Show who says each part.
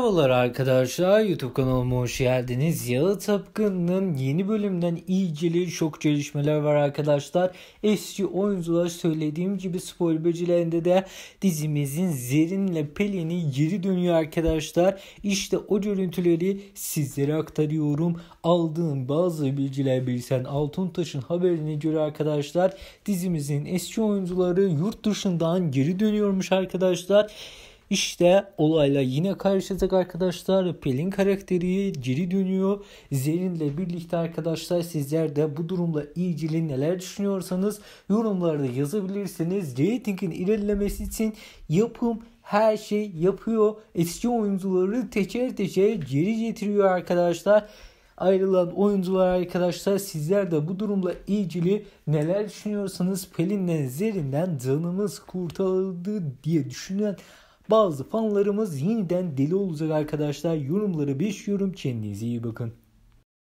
Speaker 1: Merhabalar arkadaşlar YouTube kanalıma hoş geldiniz. Yalı Tapkın'ın yeni bölümden ilgili çok gelişmeler var arkadaşlar. Eski oyuncular söylediğim gibi spoil böcelerinde de dizimizin Zerin'le Pelin'i geri dönüyor arkadaşlar. İşte o görüntüleri sizlere aktarıyorum. Aldığım bazı bilgiler bilsen altın taşın haberine göre arkadaşlar dizimizin eski oyuncuları yurt dışından geri dönüyormuş arkadaşlar. İşte olayla yine karşılaştık arkadaşlar. Pelin karakteri geri dönüyor. Zerin'le birlikte arkadaşlar sizler de bu durumla ilgili neler düşünüyorsanız yorumlarda yazabilirsiniz. Rating'in ilerlemesi için yapım her şey yapıyor. Eski oyuncuları teker teker geri getiriyor arkadaşlar ayrılan oyuncular arkadaşlar sizler de bu durumla ilgili neler düşünüyorsanız Pelin'den Zerin'den canımız kurtarıldı diye düşünen bazı fanlarımız yeniden deli olacak arkadaşlar. Yorumlara 5 yorum. Kendinize iyi bakın.